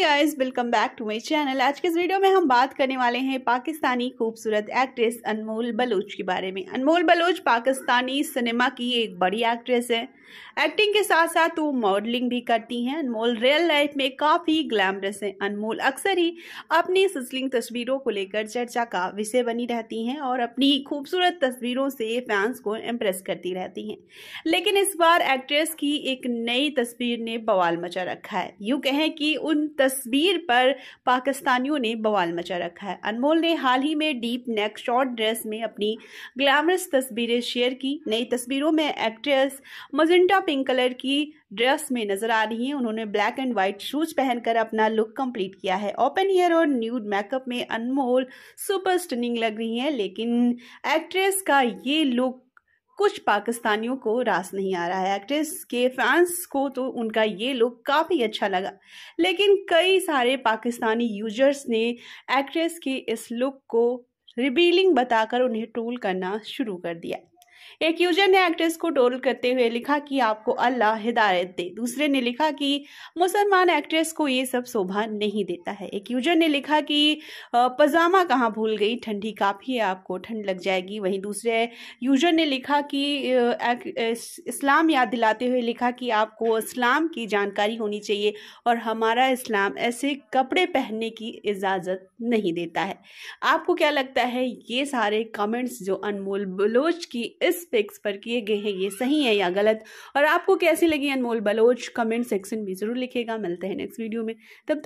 guys welcome back to my channel आज के इस वीडियो में हम बात करने वाले हैं पाकिस्तानी खूबसूरत एक्ट्रेस अनमोल बलोच के बारे में अनमोल बलोच पाकिस्तानी सिनेमा की एक बड़ी एक्ट्रेस है एक्टिंग के साथ साथ वो मॉडलिंग भी करती हैं अनमोल रियल लाइफ में काफ़ी ग्लैमरस हैं अनमोल अक्सर ही अपनी सिसलिंग तस्वीरों को लेकर चर्चा का विषय बनी रहती हैं और अपनी खूबसूरत तस्वीरों से फैंस को इम्प्रेस करती रहती हैं लेकिन इस बार एक्ट्रेस की एक नई तस्वीर ने बवाल मचा रखा है यूँ कहें कि उन तस्वीर पर पाकिस्तानियों ने बवाल मचा रखा है अनमोल ने हाल ही में डीप नेक शॉर्ट ड्रेस में अपनी ग्लैमरस तस्वीरें शेयर की नई तस्वीरों में एक्ट्रेस मजिंटा पिंक कलर की ड्रेस में नजर आ रही हैं उन्होंने ब्लैक एंड व्हाइट शूज पहनकर अपना लुक कंप्लीट किया है ओपन हेयर और न्यूड मेकअप में अनमोल सुपर स्टनिंग लग रही हैं लेकिन एक्ट्रेस का ये लुक कुछ पाकिस्तानियों को रास नहीं आ रहा है एक्ट्रेस के फैंस को तो उनका ये लुक काफ़ी अच्छा लगा लेकिन कई सारे पाकिस्तानी यूजर्स ने एक्ट्रेस के इस लुक को रिबीलिंग बताकर उन्हें ट्रोल करना शुरू कर दिया एक यूजर ने एक्ट्रेस को ट्रोल करते हुए लिखा कि आपको अल्लाह हिदायत दे दूसरे ने लिखा कि मुसलमान एक्ट्रेस को ये सब शोभा नहीं देता है एक यूजर ने लिखा कि पजामा कहाँ भूल गई ठंडी काफ़ी है आपको ठंड लग जाएगी वहीं दूसरे यूजर ने लिखा कि इस्लाम याद दिलाते हुए लिखा कि आपको इस्लाम की जानकारी होनी चाहिए और हमारा इस्लाम ऐसे कपड़े पहनने की इजाज़त नहीं देता है आपको क्या लगता है ये सारे कमेंट्स जो अनमोल बलोच की इस पिक्स पर किए गए हैं ये सही है या गलत और आपको कैसी लगी अनमोल बलोच कमेंट सेक्शन में ज़रूर लिखेगा मिलते हैं नेक्स्ट वीडियो में तब